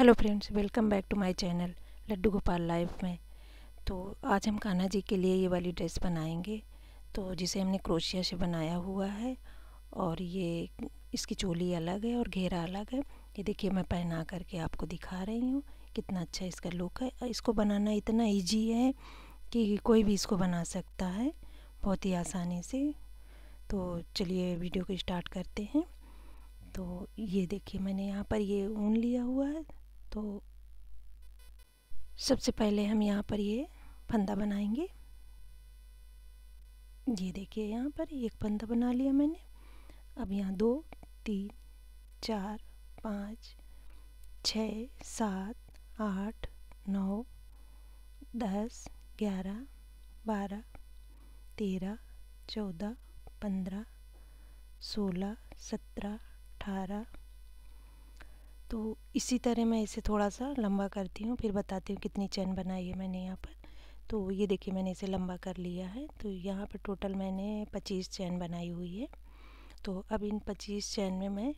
hello friends welcome back to my channel Laddu Gopal life में तो आज हम कान्हा जी के लिए ये वाली ड्रेस बनाएंगे तो जिसे हमने क्रोशिया से बनाया हुआ है और ये इसकी चोली अलग है और घेरा अलग है ये देखिए मैं पहना करके आपको दिखा रही हूँ कितना अच्छा इसका लुक है इसको बनाना इतना ईजी है कि कोई भी इसको बना सकता है बहुत ही आसानी से तो चलिए वीडियो को स्टार्ट करते हैं तो ये देखिए मैंने यहाँ पर ये ऊन लिया हुआ है तो सबसे पहले हम यहाँ पर ये फंदा बनाएंगे ये देखिए यहाँ पर एक फंदा बना लिया मैंने अब यहाँ दो तीन चार पाँच छ सात आठ नौ दस ग्यारह बारह तेरह चौदह पंद्रह सोलह सत्रह अठारह तो इसी तरह मैं इसे थोड़ा सा लंबा करती हूँ फिर बताती हूँ कितनी चैन बनाई है मैंने यहाँ पर तो ये देखिए मैंने इसे लंबा कर लिया है तो यहाँ पर टोटल मैंने पच्चीस चैन बनाई हुई है तो अब इन पच्चीस चैन में मैं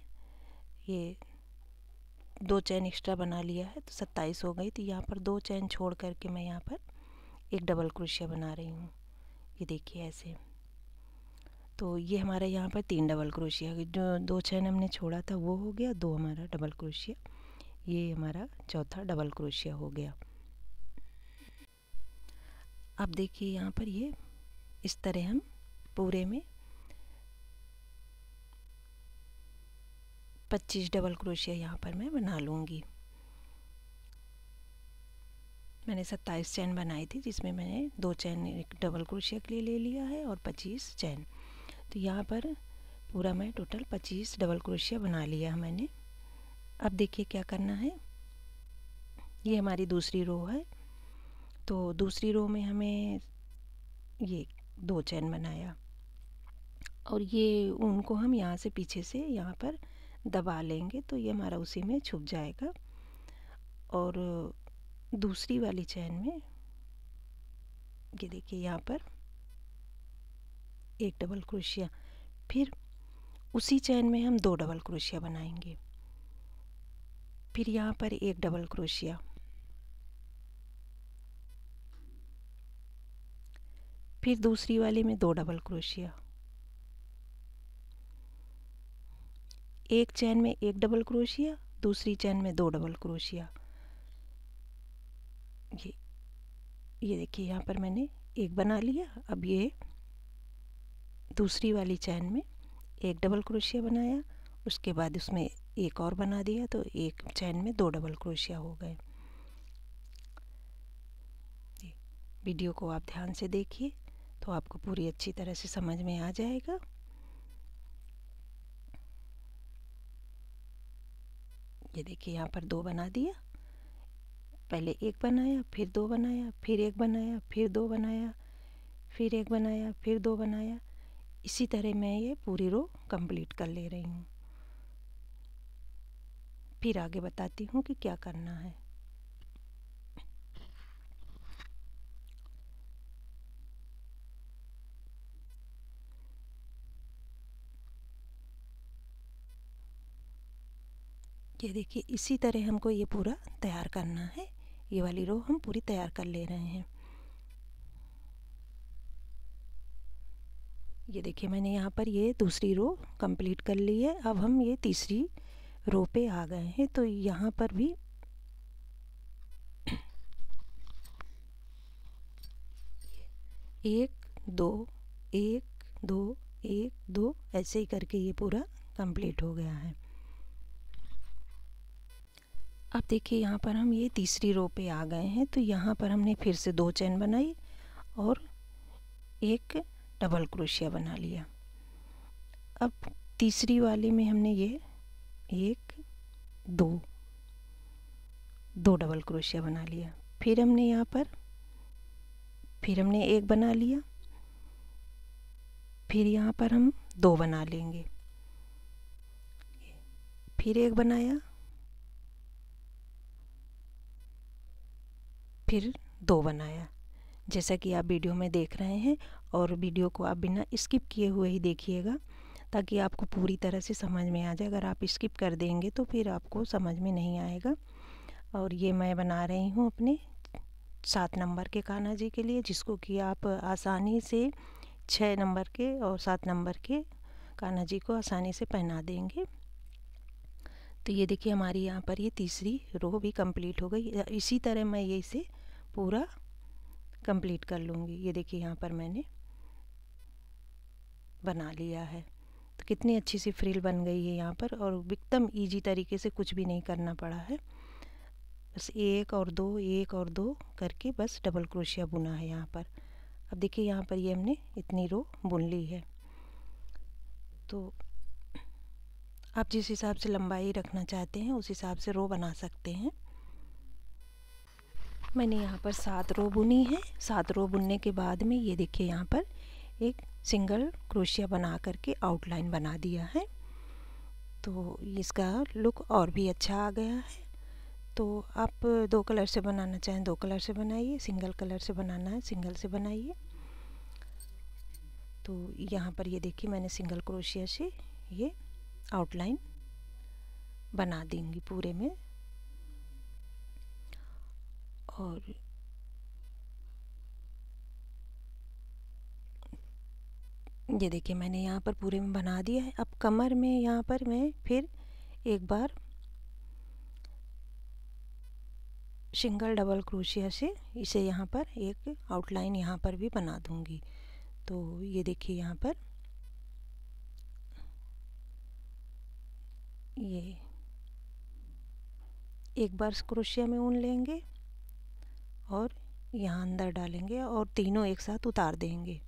ये दो चैन एक्स्ट्रा बना लिया है तो सत्ताईस हो गई तो यहाँ पर दो चैन छोड़ करके मैं यहाँ पर एक डबल क्रोशिया बना रही हूँ ये देखिए ऐसे तो ये हमारे यहाँ पर तीन डबल क्रोशिया जो दो चैन हमने छोड़ा था वो हो गया दो हमारा डबल क्रोशिया ये हमारा चौथा डबल क्रोशिया हो गया अब देखिए यहाँ पर ये इस तरह हम पूरे में पच्चीस डबल क्रोशिया यहाँ पर मैं बना लूँगी मैंने सत्ताईस चैन बनाई थी जिसमें मैंने दो चैन एक डबल क्रोशिया के लिए ले लिया है और पच्चीस चैन तो यहाँ पर पूरा मैं टोटल पच्चीस डबल क्रोशिया बना लिया मैंने अब देखिए क्या करना है ये हमारी दूसरी रो है तो दूसरी रो में हमें ये दो चैन बनाया और ये ऊन को हम यहाँ से पीछे से यहाँ पर दबा लेंगे तो ये हमारा उसी में छुप जाएगा और दूसरी वाली चैन में ये देखिए यहाँ पर एक डबल क्रोशिया फिर उसी चैन में हम दो डबल क्रोशिया बनाएंगे फिर यहाँ पर एक डबल क्रोशिया फिर दूसरी वाले में दो डबल क्रोशिया एक चैन में एक डबल क्रोशिया दूसरी चैन में दो डबल क्रोशिया ये ये देखिए यहाँ पर मैंने एक बना लिया अब ये दूसरी वाली चैन में एक डबल क्रोशिया बनाया उसके बाद उसमें एक और बना दिया तो एक चैन में दो डबल क्रोशिया हो गए वीडियो को आप ध्यान से देखिए तो आपको पूरी अच्छी तरह से समझ में आ जाएगा ये देखिए यहाँ पर दो बना दिया पहले एक बनाया फिर दो बनाया फिर एक बनाया फिर दो बनाया फिर एक बनाया फिर दो बनाया इसी तरह मैं ये पूरी रो कंप्लीट कर ले रही हूँ फिर आगे बताती हूँ कि क्या करना है ये देखिए इसी तरह हमको ये पूरा तैयार करना है ये वाली रो हम पूरी तैयार कर ले रहे हैं ये देखिए मैंने यहाँ पर ये दूसरी रो कंप्लीट कर ली है अब हम ये तीसरी रो पे आ गए हैं तो यहाँ पर भी एक दो एक दो एक दो ऐसे ही करके ये पूरा कंप्लीट हो गया है अब देखिए यहाँ पर हम ये तीसरी रो पे आ गए हैं तो यहाँ पर हमने फिर से दो चैन बनाई और एक डबल क्रोशिया बना लिया अब तीसरी वाली में हमने ये एक दो दो डबल क्रोशिया बना लिया फिर हमने यहाँ पर फिर हमने एक बना लिया फिर यहाँ पर हम दो बना लेंगे फिर एक बनाया फिर दो बनाया जैसा कि आप वीडियो में देख रहे हैं और वीडियो को आप बिना स्किप किए हुए ही देखिएगा ताकि आपको पूरी तरह से समझ में आ जाए अगर आप स्किप कर देंगे तो फिर आपको समझ में नहीं आएगा और ये मैं बना रही हूँ अपने सात नंबर के कान्हा जी के लिए जिसको कि आप आसानी से छः नंबर के और सात नंबर के कान्हा जी को आसानी से पहना देंगे तो ये देखिए हमारी यहाँ पर ये तीसरी रो भी कंप्लीट हो गई इसी तरह मैं ये इसे पूरा कंप्लीट कर लूँगी ये देखिए यहाँ पर मैंने बना लिया है तो कितनी अच्छी सी फ्रिल बन गई है यहाँ पर और एकदम ईजी तरीके से कुछ भी नहीं करना पड़ा है बस एक और दो एक और दो करके बस डबल क्रोशिया बुना है यहाँ पर अब देखिए यहाँ पर ये हमने इतनी रो बुन ली है तो आप जिस हिसाब से लंबाई रखना चाहते हैं उस हिसाब से रो बना सकते हैं मैंने यहाँ पर सात रो बुनी है सात रो बुनने के बाद में ये देखिए यहाँ पर एक सिंगल क्रोशिया बना करके आउटलाइन बना दिया है तो इसका लुक और भी अच्छा आ गया है तो आप दो कलर से बनाना चाहें दो कलर से बनाइए सिंगल कलर से बनाना है सिंगल से बनाइए तो यहाँ पर ये देखिए मैंने सिंगल क्रोशिया से ये आउटलाइन बना देंगी पूरे में और ये देखिए मैंने यहाँ पर पूरे में बना दिया है अब कमर में यहाँ पर मैं फिर एक बार सिंगल डबल क्रोशिया से इसे यहाँ पर एक आउटलाइन यहाँ पर भी बना दूँगी तो ये देखिए यहाँ पर ये एक बार क्रोशिया में ऊन लेंगे और यहाँ अंदर डालेंगे और तीनों एक साथ उतार देंगे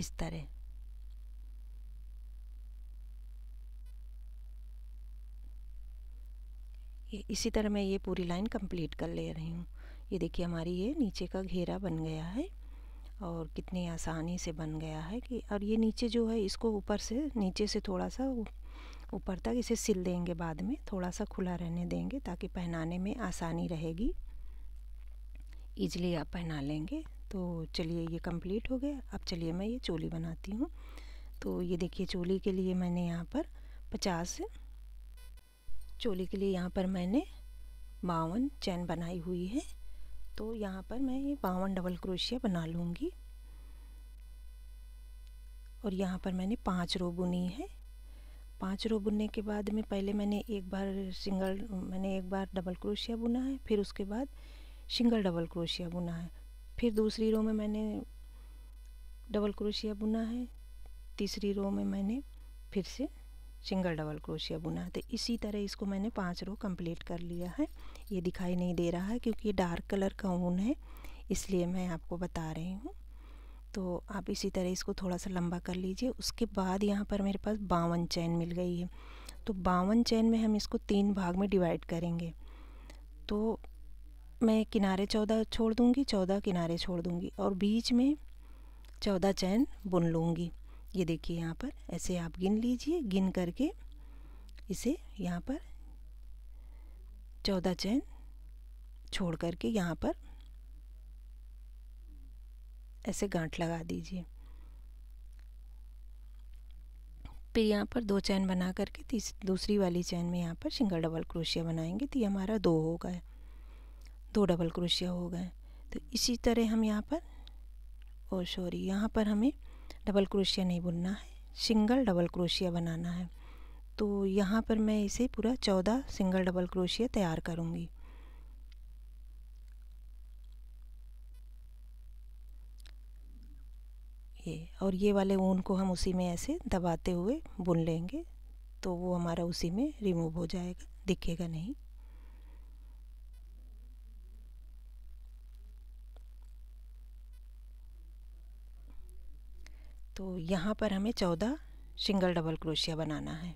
इस तरह इसी तरह मैं ये पूरी लाइन कंप्लीट कर ले रही हूँ ये देखिए हमारी ये नीचे का घेरा बन गया है और कितनी आसानी से बन गया है कि और ये नीचे जो है इसको ऊपर से नीचे से थोड़ा सा ऊपर तक इसे सिल देंगे बाद में थोड़ा सा खुला रहने देंगे ताकि पहनाने में आसानी रहेगी ईजली आप पहना लेंगे तो चलिए ये कंप्लीट हो गया अब चलिए मैं ये चोली बनाती हूँ तो ये देखिए चोली के लिए मैंने यहाँ पर पचास चोली के लिए यहाँ पर मैंने बावन चैन बनाई हुई है तो यहाँ पर मैं ये बावन डबल क्रोशिया बना लूँगी और यहाँ पर मैंने पांच रो बुनी है पांच रो बुनने के बाद में पहले मैंने एक बार सिंगल मैंने एक बार डबल क्रोशिया बुना है फिर उसके बाद सिंगल डबल क्रोशिया बुना है फिर दूसरी रो में मैंने डबल क्रोशिया बुना है तीसरी रो में मैंने फिर से सिंगल डबल क्रोशिया बुना है तो इसी तरह इसको मैंने पांच रो कंप्लीट कर लिया है ये दिखाई नहीं दे रहा है क्योंकि ये डार्क कलर का ऊन है इसलिए मैं आपको बता रही हूँ तो आप इसी तरह इसको थोड़ा सा लंबा कर लीजिए उसके बाद यहाँ पर मेरे पास बावन चैन मिल गई है तो बावन चैन में हम इसको तीन भाग में डिवाइड करेंगे तो मैं किनारे चौदह छोड़ दूँगी चौदह किनारे छोड़ दूँगी और बीच में चौदह चैन बुन लूँगी ये देखिए यहाँ पर ऐसे आप गिन लीजिए गिन करके इसे यहाँ पर चौदह चैन छोड़ करके यहाँ पर ऐसे गांठ लगा दीजिए फिर यहाँ पर दो चैन बना करके तीस दूसरी वाली चैन में यहाँ पर सिंगल डबल क्रोशिया बनाएंगे तो ये हमारा दो हो गए दो डबल क्रोशिया हो गए तो इसी तरह हम यहाँ पर और सॉरी यहाँ पर हमें डबल क्रोशिया नहीं बुनना है सिंगल डबल क्रोशिया बनाना है तो यहाँ पर मैं इसे पूरा चौदह सिंगल डबल क्रोशिया तैयार करूँगी ये और ये वाले ऊन को हम उसी में ऐसे दबाते हुए बुन लेंगे तो वो हमारा उसी में रिमूव हो जाएगा दिखेगा नहीं तो यहाँ पर हमें चौदह सिंगल डबल क्रोशिया बनाना है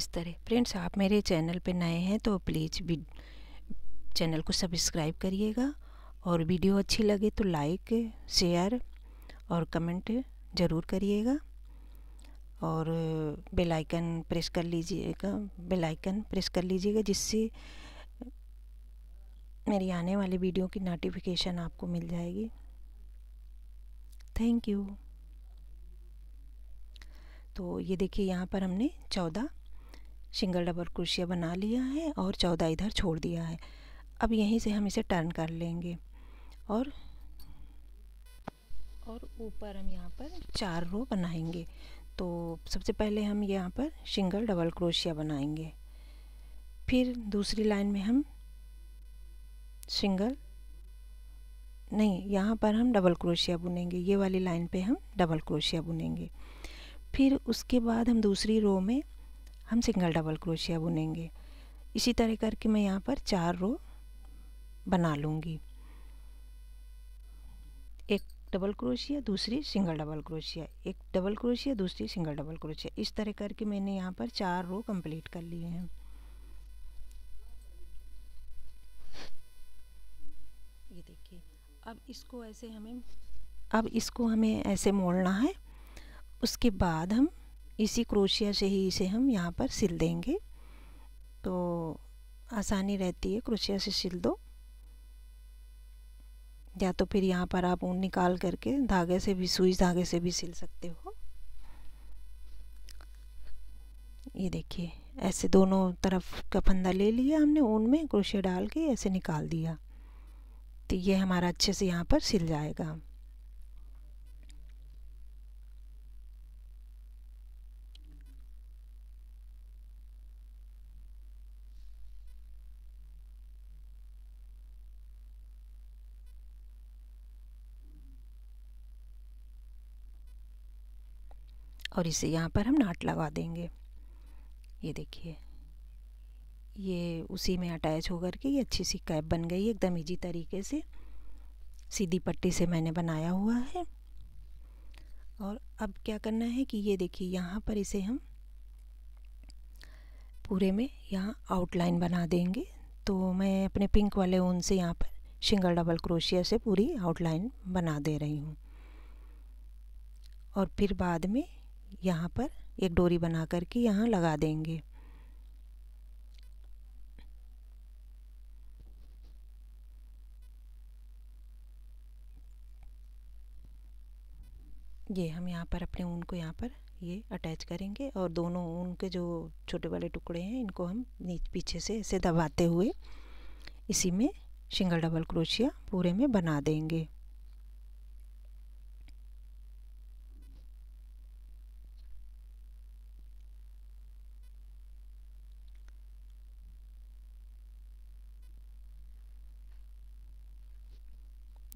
इस तरह फ्रेंड्स आप मेरे चैनल पर नए हैं तो प्लीज़ भी चैनल को सब्सक्राइब करिएगा और वीडियो अच्छी लगे तो लाइक शेयर और कमेंट ज़रूर करिएगा और बेल आइकन प्रेस कर लीजिएगा बेल आइकन प्रेस कर लीजिएगा जिससे मेरी आने वाली वीडियो की नोटिफिकेशन आपको मिल जाएगी थैंक यू तो ये देखिए यहाँ पर हमने चौदह सिंगल डबल क्रोशिया बना लिया है और चौदह इधर छोड़ दिया है अब यहीं से हम इसे टर्न कर लेंगे और और ऊपर हम यहाँ पर चार रो बनाएंगे तो सबसे पहले हम यहाँ पर सिंगल डबल क्रोशिया बनाएंगे फिर दूसरी लाइन में हम सिंगल नहीं यहाँ पर हम डबल क्रोशिया बुनेंगे ये वाली लाइन पे हम डबल क्रोशिया बुनेंगे फिर उसके बाद हम दूसरी रो में हम सिंगल डबल क्रोशिया बुनेंगे इसी तरह करके मैं यहाँ पर चार रो बना लूँगी एक डबल क्रोशिया दूसरी सिंगल डबल क्रोशिया एक डबल क्रोशिया दूसरी सिंगल डबल क्रोशिया इस तरह करके मैंने यहाँ पर चार रो कंप्लीट कर लिए हैं ये देखिए अब इसको ऐसे हमें अब इसको हमें ऐसे मोड़ना है उसके बाद हम इसी क्रोशिया से ही इसे हम यहाँ पर सिल देंगे तो आसानी रहती है क्रोशिया से सिल दो या तो फिर यहाँ पर आप ऊन निकाल करके धागे से भी सुई धागे से भी सिल सकते हो ये देखिए ऐसे दोनों तरफ का फंदा ले लिया हमने ऊन में क्रोशिया डाल के ऐसे निकाल दिया तो ये हमारा अच्छे से यहाँ पर सिल जाएगा और इसे यहाँ पर हम नाट लगा देंगे ये देखिए ये उसी में अटैच होकर के ये अच्छी सी कैप बन गई है एकदम ईजी तरीके से सीधी पट्टी से मैंने बनाया हुआ है और अब क्या करना है कि ये देखिए यहाँ पर इसे हम पूरे में यहाँ आउटलाइन बना देंगे तो मैं अपने पिंक वाले ऊन से यहाँ पर सिंगल डबल क्रोशिया से पूरी आउटलाइन बना दे रही हूँ और फिर बाद में यहाँ पर एक डोरी बना करके यहाँ लगा देंगे ये हम यहाँ पर अपने ऊन को यहाँ पर ये अटैच करेंगे और दोनों ऊन के जो छोटे वाले टुकड़े हैं इनको हम नीच पीछे से ऐसे दबाते हुए इसी में सिंगल डबल क्रोशिया पूरे में बना देंगे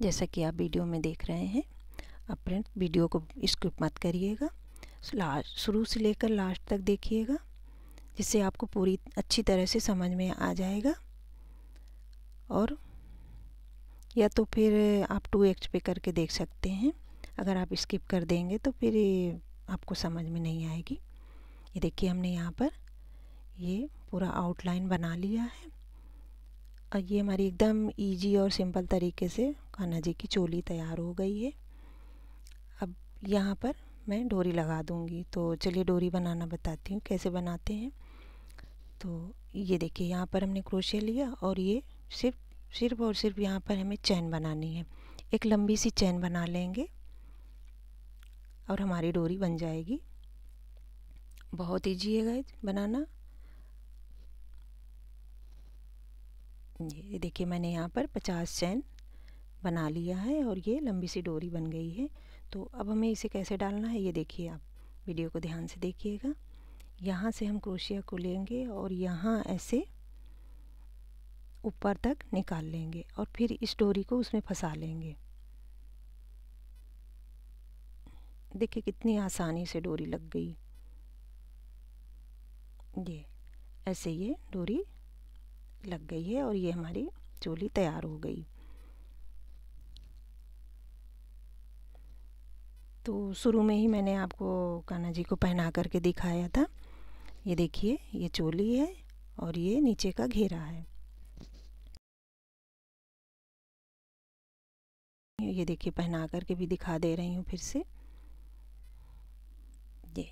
जैसा कि आप वीडियो में देख रहे हैं आप फ्रेंड वीडियो को स्किप मत करिएगा लास्ट शुरू से लेकर लास्ट तक देखिएगा जिससे आपको पूरी अच्छी तरह से समझ में आ जाएगा और या तो फिर आप टू एक्स पे करके देख सकते हैं अगर आप स्किप कर देंगे तो फिर आपको समझ में नहीं आएगी ये देखिए हमने यहाँ पर ये पूरा आउटलाइन बना लिया है और ये हमारी एकदम इजी और सिंपल तरीके से कान्हा जी की चोली तैयार हो गई है अब यहाँ पर मैं डोरी लगा दूँगी तो चलिए डोरी बनाना बताती हूँ कैसे बनाते हैं तो ये देखिए यहाँ पर हमने क्रोशे लिया और ये सिर्फ सिर्फ और सिर्फ यहाँ पर हमें चैन बनानी है एक लंबी सी चैन बना लेंगे और हमारी डोरी बन जाएगी बहुत ईजी है गाइज बनाना ये देखिए मैंने यहाँ पर पचास चैन बना लिया है और ये लंबी सी डोरी बन गई है तो अब हमें इसे कैसे डालना है ये देखिए आप वीडियो को ध्यान से देखिएगा यहाँ से हम क्रोशिया को लेंगे और यहाँ ऐसे ऊपर तक निकाल लेंगे और फिर इस डोरी को उसमें फंसा लेंगे देखिए कितनी आसानी से डोरी लग गई ये ऐसे ये डोरी लग गई है और ये हमारी चोली तैयार हो गई तो शुरू में ही मैंने आपको कान्हा जी को पहना करके दिखाया था ये देखिए ये चोली है और ये नीचे का घेरा है ये देखिए पहना करके भी दिखा दे रही हूँ फिर से ये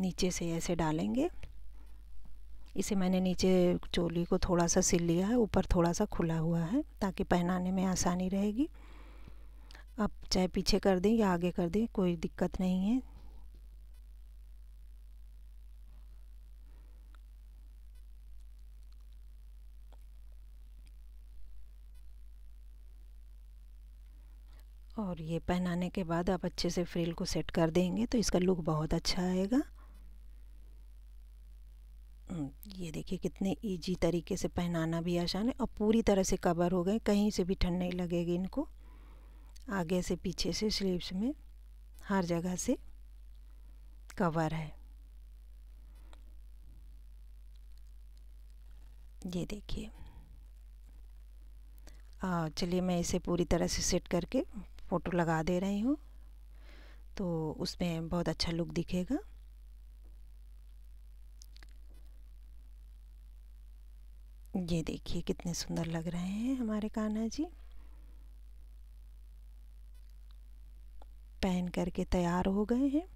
नीचे से ऐसे डालेंगे इसे मैंने नीचे चोली को थोड़ा सा सिल लिया है ऊपर थोड़ा सा खुला हुआ है ताकि पहनाने में आसानी रहेगी आप चाहे पीछे कर दें या आगे कर दें कोई दिक्कत नहीं है और ये पहनाने के बाद आप अच्छे से फ्रिल को सेट कर देंगे तो इसका लुक बहुत अच्छा आएगा ये देखिए कितने इजी तरीके से पहनाना भी आसान है और पूरी तरह से कवर हो गए कहीं से भी ठंड नहीं लगेगी इनको आगे से पीछे से स्लीव्स में हर जगह से कवर है ये देखिए चलिए मैं इसे पूरी तरह से सेट करके फ़ोटो लगा दे रही हूँ तो उसमें बहुत अच्छा लुक दिखेगा ये देखिए कितने सुंदर लग रहे हैं हमारे कान्हा जी पहन करके तैयार हो गए हैं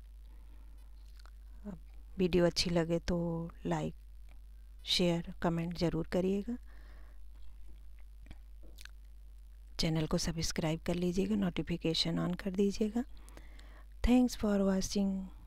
वीडियो अच्छी लगे तो लाइक शेयर कमेंट ज़रूर करिएगा चैनल को सब्सक्राइब कर लीजिएगा नोटिफिकेशन ऑन कर दीजिएगा थैंक्स फॉर वॉचिंग